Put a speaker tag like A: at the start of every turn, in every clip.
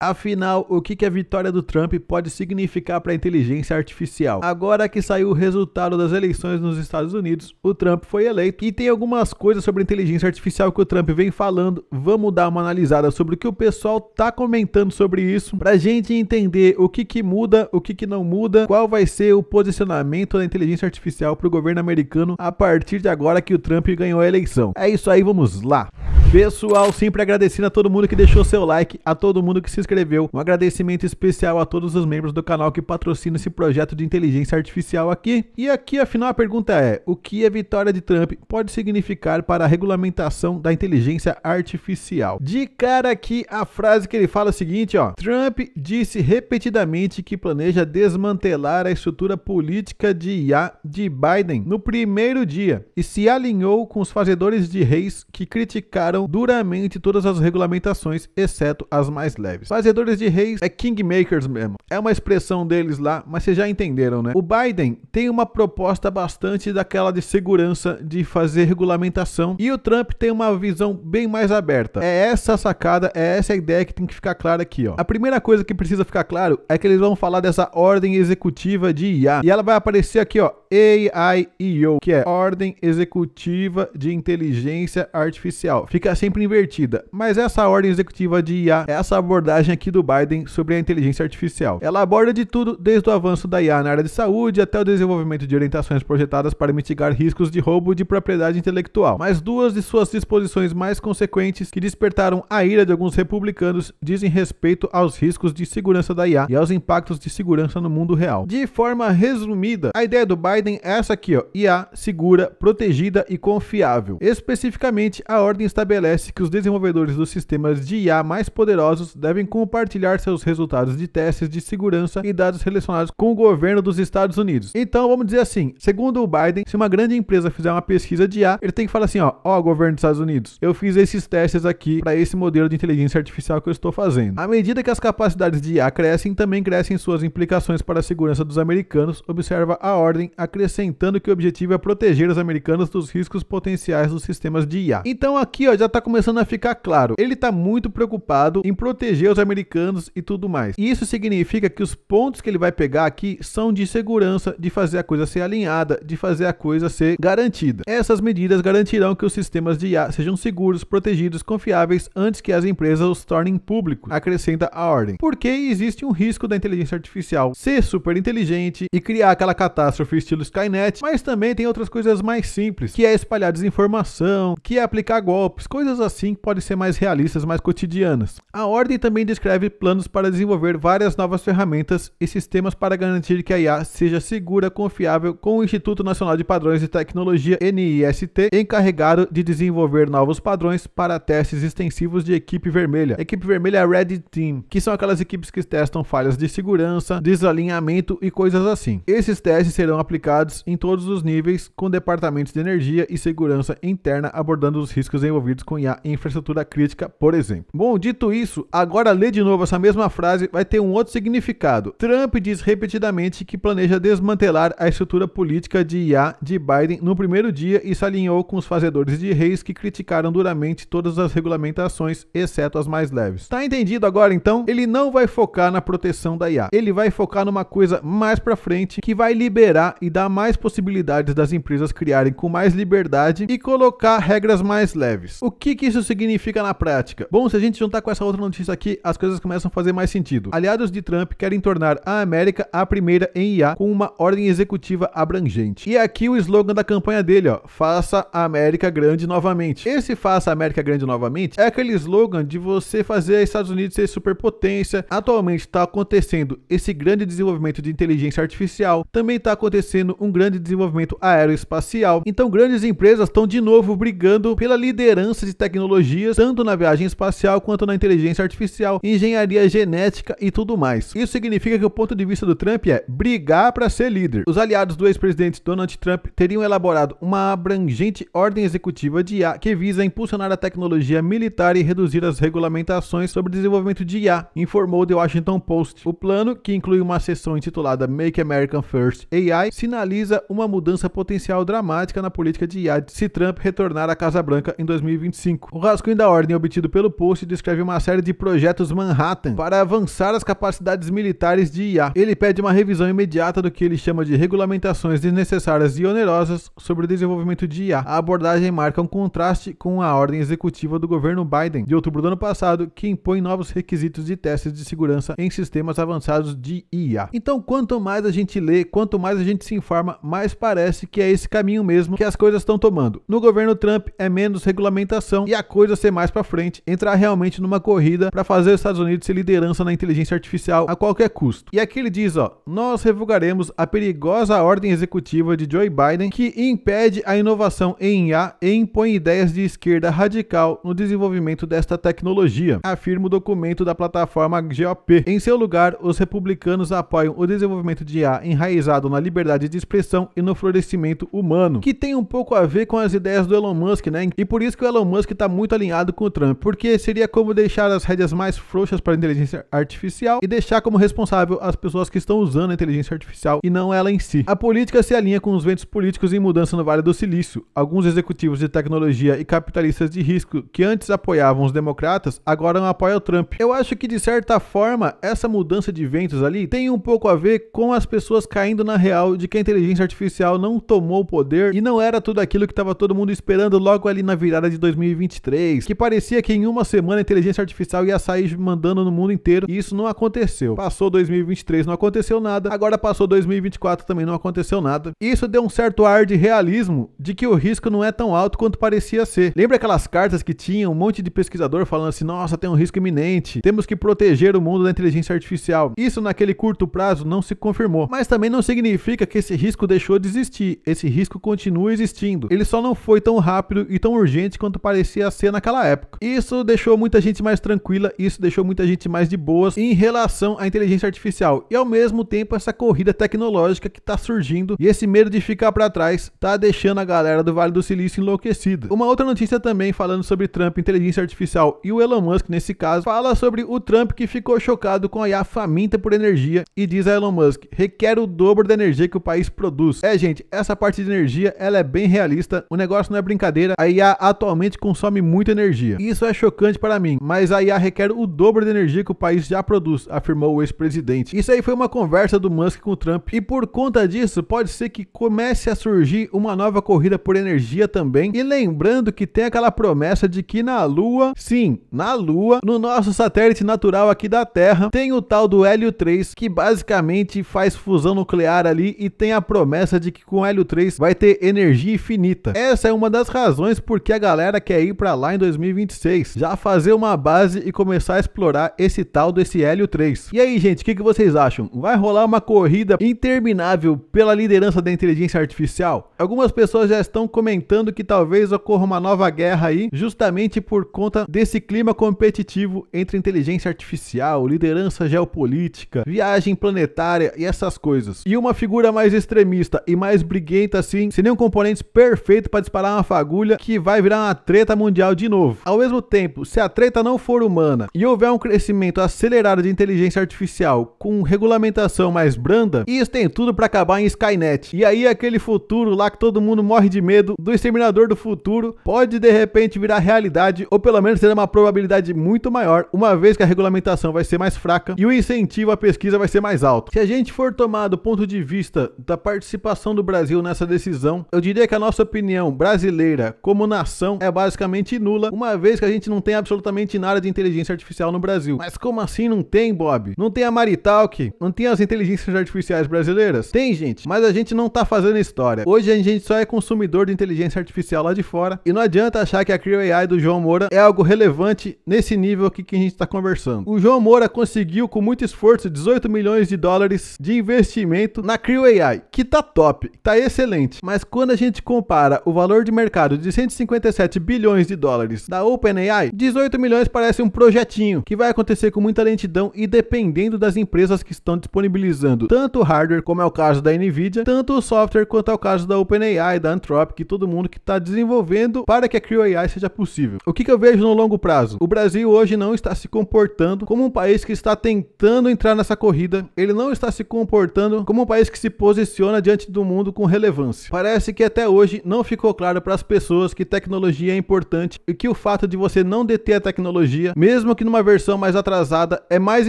A: Afinal, o que, que a vitória do Trump pode significar para a inteligência artificial? Agora que saiu o resultado das eleições nos Estados Unidos, o Trump foi eleito e tem algumas coisas sobre inteligência artificial que o Trump vem falando. Vamos dar uma analisada sobre o que o pessoal tá comentando sobre isso para gente entender o que, que muda, o que, que não muda, qual vai ser o posicionamento da inteligência artificial para o governo americano a partir de agora que o Trump ganhou a eleição. É isso aí, vamos lá. Pessoal, sempre agradecendo a todo mundo que deixou seu like, a todo mundo que se inscreveu. Um agradecimento especial a todos os membros do canal que patrocina esse projeto de inteligência artificial aqui. E aqui, afinal, a pergunta é: o que a é vitória de Trump pode significar para a regulamentação da inteligência artificial? De cara aqui, a frase que ele fala é o seguinte, ó: Trump disse repetidamente que planeja desmantelar a estrutura política de IA de Biden no primeiro dia e se alinhou com os fazedores de reis que criticaram duramente todas as regulamentações, exceto as mais leves. Fazedores de reis é kingmakers mesmo. É uma expressão deles lá, mas vocês já entenderam, né? O Biden tem uma proposta bastante daquela de segurança de fazer regulamentação e o Trump tem uma visão bem mais aberta. É essa sacada, é essa ideia que tem que ficar clara aqui, ó. A primeira coisa que precisa ficar claro é que eles vão falar dessa ordem executiva de IA e ela vai aparecer aqui, ó, AIEO, que é Ordem Executiva de Inteligência Artificial. Fica fica sempre invertida. Mas essa ordem executiva de IA é essa abordagem aqui do Biden sobre a inteligência artificial. Ela aborda de tudo, desde o avanço da IA na área de saúde até o desenvolvimento de orientações projetadas para mitigar riscos de roubo de propriedade intelectual. Mas duas de suas disposições mais consequentes que despertaram a ira de alguns republicanos dizem respeito aos riscos de segurança da IA e aos impactos de segurança no mundo real. De forma resumida, a ideia do Biden é essa aqui, ó, IA segura, protegida e confiável. Especificamente, a ordem estabelece estabelece que os desenvolvedores dos sistemas de IA mais poderosos devem compartilhar seus resultados de testes de segurança e dados relacionados com o governo dos Estados Unidos. Então, vamos dizer assim, segundo o Biden, se uma grande empresa fizer uma pesquisa de IA, ele tem que falar assim, ó, ó, governo dos Estados Unidos, eu fiz esses testes aqui para esse modelo de inteligência artificial que eu estou fazendo. À medida que as capacidades de IA crescem, também crescem suas implicações para a segurança dos americanos, observa a ordem, acrescentando que o objetivo é proteger os americanos dos riscos potenciais dos sistemas de IA. Então aqui, ó, já Está tá começando a ficar claro. Ele tá muito preocupado em proteger os americanos e tudo mais. E isso significa que os pontos que ele vai pegar aqui são de segurança, de fazer a coisa ser alinhada, de fazer a coisa ser garantida. Essas medidas garantirão que os sistemas de IA sejam seguros, protegidos, confiáveis antes que as empresas os tornem públicos, acrescenta a ordem. Porque existe um risco da inteligência artificial ser super inteligente e criar aquela catástrofe estilo Skynet, mas também tem outras coisas mais simples, que é espalhar desinformação, que é aplicar golpes, coisas assim que podem ser mais realistas, mais cotidianas. A ordem também descreve planos para desenvolver várias novas ferramentas e sistemas para garantir que a IA seja segura, confiável, com o Instituto Nacional de Padrões de Tecnologia NIST encarregado de desenvolver novos padrões para testes extensivos de equipe vermelha. equipe vermelha é a Red Team, que são aquelas equipes que testam falhas de segurança, desalinhamento e coisas assim. Esses testes serão aplicados em todos os níveis com departamentos de energia e segurança interna abordando os riscos envolvidos rascunhar infraestrutura crítica, por exemplo. Bom, dito isso, agora lê de novo essa mesma frase, vai ter um outro significado. Trump diz repetidamente que planeja desmantelar a estrutura política de IA de Biden no primeiro dia e se alinhou com os fazedores de reis que criticaram duramente todas as regulamentações, exceto as mais leves. Tá entendido agora então? Ele não vai focar na proteção da IA. Ele vai focar numa coisa mais para frente que vai liberar e dar mais possibilidades das empresas criarem com mais liberdade e colocar regras mais leves. O que, que isso significa na prática? Bom, se a gente juntar com essa outra notícia aqui, as coisas começam a fazer mais sentido. Aliados de Trump querem tornar a América a primeira em IA com uma ordem executiva abrangente. E é aqui o slogan da campanha dele, ó, faça a América grande novamente. Esse faça a América grande novamente é aquele slogan de você fazer Estados Unidos ser superpotência. Atualmente está acontecendo esse grande desenvolvimento de inteligência artificial, também está acontecendo um grande desenvolvimento aeroespacial. Então grandes empresas estão de novo brigando pela liderança tecnologias, tanto na viagem espacial quanto na inteligência artificial, engenharia genética e tudo mais. Isso significa que o ponto de vista do Trump é brigar para ser líder. Os aliados do ex-presidente Donald Trump teriam elaborado uma abrangente ordem executiva de IA que visa impulsionar a tecnologia militar e reduzir as regulamentações sobre desenvolvimento de IA, informou The Washington Post. O plano, que inclui uma sessão intitulada Make America First AI, sinaliza uma mudança potencial dramática na política de IA se Trump retornar à Casa Branca em 2021. 25. O rascunho da ordem obtido pelo post descreve uma série de projetos Manhattan para avançar as capacidades militares de IA. Ele pede uma revisão imediata do que ele chama de regulamentações desnecessárias e onerosas sobre o desenvolvimento de IA. A abordagem marca um contraste com a ordem executiva do governo Biden de outubro do ano passado, que impõe novos requisitos de testes de segurança em sistemas avançados de IA. Então, quanto mais a gente lê, quanto mais a gente se informa, mais parece que é esse caminho mesmo que as coisas estão tomando. No governo Trump é menos regulamentação organização e a coisa ser mais para frente, entrar realmente numa corrida para fazer os Estados Unidos ser liderança na inteligência artificial a qualquer custo. E aqui ele diz, ó, nós revogaremos a perigosa ordem executiva de Joe Biden que impede a inovação em IA e impõe ideias de esquerda radical no desenvolvimento desta tecnologia, afirma o documento da plataforma GOP. Em seu lugar, os republicanos apoiam o desenvolvimento de IA enraizado na liberdade de expressão e no florescimento humano, que tem um pouco a ver com as ideias do Elon Musk, né? E por isso que o Elon Musk está muito alinhado com o Trump, porque seria como deixar as rédeas mais frouxas para a inteligência artificial e deixar como responsável as pessoas que estão usando a inteligência artificial e não ela em si. A política se alinha com os ventos políticos em mudança no Vale do Silício. Alguns executivos de tecnologia e capitalistas de risco que antes apoiavam os democratas agora não apoiam o Trump. Eu acho que de certa forma essa mudança de ventos ali tem um pouco a ver com as pessoas caindo na real de que a inteligência artificial não tomou o poder e não era tudo aquilo que estava todo mundo esperando logo ali na virada de 2020. 2023, que parecia que em uma semana a inteligência artificial ia sair mandando no mundo inteiro, e isso não aconteceu. Passou 2023, não aconteceu nada. Agora passou 2024, também não aconteceu nada. Isso deu um certo ar de realismo de que o risco não é tão alto quanto parecia ser. Lembra aquelas cartas que tinha um monte de pesquisador falando assim: "Nossa, tem um risco iminente. Temos que proteger o mundo da inteligência artificial". Isso naquele curto prazo não se confirmou, mas também não significa que esse risco deixou de existir. Esse risco continua existindo. Ele só não foi tão rápido e tão urgente quanto parecia ser naquela época. Isso deixou muita gente mais tranquila, isso deixou muita gente mais de boas em relação à inteligência artificial e ao mesmo tempo essa corrida tecnológica que está surgindo e esse medo de ficar para trás tá deixando a galera do Vale do Silício enlouquecida. Uma outra notícia também falando sobre Trump, inteligência artificial e o Elon Musk nesse caso fala sobre o Trump que ficou chocado com a IA faminta por energia e diz a Elon Musk requer o dobro da energia que o país produz. É gente, essa parte de energia ela é bem realista, o negócio não é brincadeira. A IA atualmente consome muita energia. Isso é chocante para mim, mas a IA requer o dobro de energia que o país já produz, afirmou o ex-presidente. Isso aí foi uma conversa do Musk com o Trump. E por conta disso, pode ser que comece a surgir uma nova corrida por energia também. E lembrando que tem aquela promessa de que na Lua, sim, na Lua, no nosso satélite natural aqui da Terra, tem o tal do Hélio 3, que basicamente faz fusão nuclear ali e tem a promessa de que com o Hélio 3 vai ter energia infinita. Essa é uma das razões porque a galera quer ir para lá em 2026, já fazer uma base e começar a explorar esse tal desse Hélio 3. E aí, gente, o que, que vocês acham? Vai rolar uma corrida interminável pela liderança da inteligência artificial? Algumas pessoas já estão comentando que talvez ocorra uma nova guerra aí, justamente por conta desse clima competitivo entre inteligência artificial, liderança geopolítica, viagem planetária e essas coisas. E uma figura mais extremista e mais briguenta assim, seria um componente perfeito para disparar uma fagulha que vai virar uma treta treta mundial de novo. Ao mesmo tempo, se a treta não for humana e houver um crescimento acelerado de inteligência artificial com regulamentação mais branda, isso tem tudo para acabar em Skynet. E aí aquele futuro lá que todo mundo morre de medo do exterminador do futuro pode de repente virar realidade ou pelo menos ter uma probabilidade muito maior, uma vez que a regulamentação vai ser mais fraca e o incentivo à pesquisa vai ser mais alto. Se a gente for tomar do ponto de vista da participação do Brasil nessa decisão, eu diria que a nossa opinião brasileira como nação é basicamente nula, uma vez que a gente não tem absolutamente nada de inteligência artificial no Brasil. Mas como assim não tem, Bob? Não tem a Maritalk? Não tem as inteligências artificiais brasileiras? Tem, gente, mas a gente não tá fazendo história. Hoje a gente só é consumidor de inteligência artificial lá de fora e não adianta achar que a Creo AI do João Moura é algo relevante nesse nível aqui que a gente está conversando. O João Moura conseguiu com muito esforço 18 milhões de dólares de investimento na Creo AI, que tá top, tá excelente. Mas quando a gente compara o valor de mercado de 157 bilhões de dólares da OpenAI, 18 milhões parece um projetinho que vai acontecer com muita lentidão e dependendo das empresas que estão disponibilizando tanto hardware, como é o caso da Nvidia, tanto o software quanto é o caso da OpenAI, da Anthropic, todo mundo que está desenvolvendo para que a Creo AI seja possível. O que, que eu vejo no longo prazo? O Brasil hoje não está se comportando como um país que está tentando entrar nessa corrida, ele não está se comportando como um país que se posiciona diante do mundo com relevância. Parece que até hoje não ficou claro para as pessoas que tecnologia importante e é que o fato de você não deter a tecnologia, mesmo que numa versão mais atrasada, é mais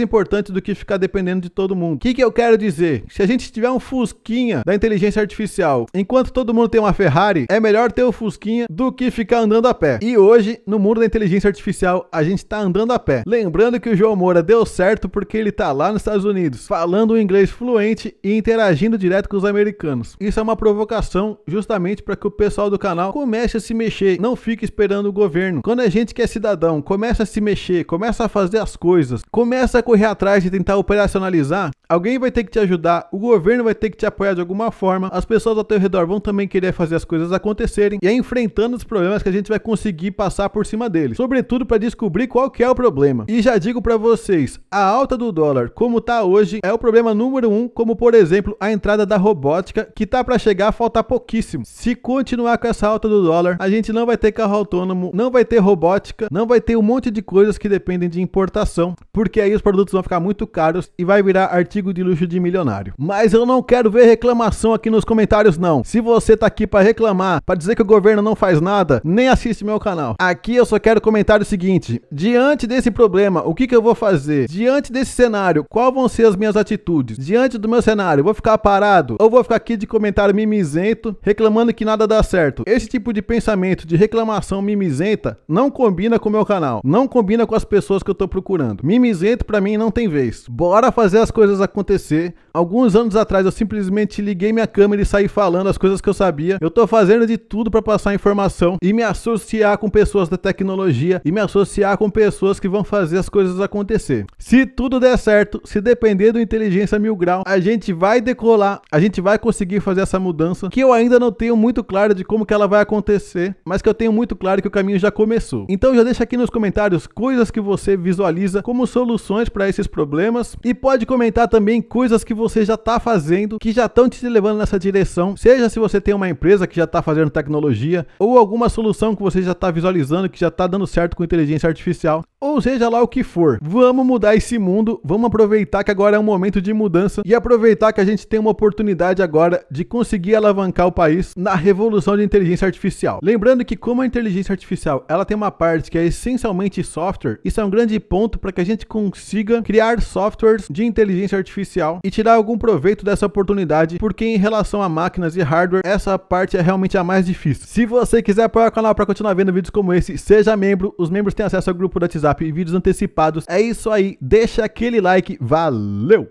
A: importante do que ficar dependendo de todo mundo. O que, que eu quero dizer? Se a gente tiver um fusquinha da inteligência artificial, enquanto todo mundo tem uma Ferrari, é melhor ter o fusquinha do que ficar andando a pé. E hoje, no mundo da inteligência artificial, a gente está andando a pé. Lembrando que o João Moura deu certo porque ele está lá nos Estados Unidos, falando um inglês fluente e interagindo direto com os americanos. Isso é uma provocação justamente para que o pessoal do canal comece a se mexer, não fique fica esperando o governo. Quando a gente que é cidadão começa a se mexer, começa a fazer as coisas, começa a correr atrás e tentar operacionalizar, Alguém vai ter que te ajudar, o governo vai ter que te apoiar de alguma forma, as pessoas ao teu redor vão também querer fazer as coisas acontecerem e é enfrentando os problemas que a gente vai conseguir passar por cima deles, sobretudo para descobrir qual que é o problema. E já digo para vocês, a alta do dólar, como tá hoje, é o problema número um, como por exemplo a entrada da robótica, que tá para chegar, falta pouquíssimo. Se continuar com essa alta do dólar, a gente não vai ter carro autônomo, não vai ter robótica, não vai ter um monte de coisas que dependem de importação, porque aí os produtos vão ficar muito caros e vai virar artigo artigo de luxo de milionário. Mas eu não quero ver reclamação aqui nos comentários não. Se você tá aqui para reclamar, para dizer que o governo não faz nada, nem assiste meu canal. Aqui eu só quero comentar o seguinte: diante desse problema, o que que eu vou fazer? Diante desse cenário, qual vão ser as minhas atitudes? Diante do meu cenário, vou ficar parado ou vou ficar aqui de comentário mimizento, reclamando que nada dá certo? Esse tipo de pensamento de reclamação mimizenta não combina com o meu canal, não combina com as pessoas que eu tô procurando. Mimizento para mim não tem vez. Bora fazer as coisas acontecerem acontecer. Alguns anos atrás eu simplesmente liguei minha câmera e saí falando as coisas que eu sabia. Eu tô fazendo de tudo para passar informação e me associar com pessoas da tecnologia e me associar com pessoas que vão fazer as coisas acontecer. Se tudo der certo, se depender do inteligência mil grau, a gente vai decolar, a gente vai conseguir fazer essa mudança que eu ainda não tenho muito claro de como que ela vai acontecer, mas que eu tenho muito claro que o caminho já começou. Então já deixa aqui nos comentários coisas que você visualiza como soluções para esses problemas e pode comentar também também coisas que você já está fazendo, que já estão te levando nessa direção. Seja se você tem uma empresa que já está fazendo tecnologia, ou alguma solução que você já está visualizando, que já está dando certo com inteligência artificial ou seja lá o que for. Vamos mudar esse mundo, vamos aproveitar que agora é um momento de mudança e aproveitar que a gente tem uma oportunidade agora de conseguir alavancar o país na revolução de inteligência artificial. Lembrando que como a inteligência artificial, ela tem uma parte que é essencialmente software, isso é um grande ponto para que a gente consiga criar softwares de inteligência artificial e tirar algum proveito dessa oportunidade, porque em relação a máquinas e hardware, essa parte é realmente a mais difícil. Se você quiser apoiar o canal para continuar vendo vídeos como esse, seja membro, os membros têm acesso ao grupo do WhatsApp WhatsApp e vídeos antecipados. É isso aí, deixa aquele like, valeu!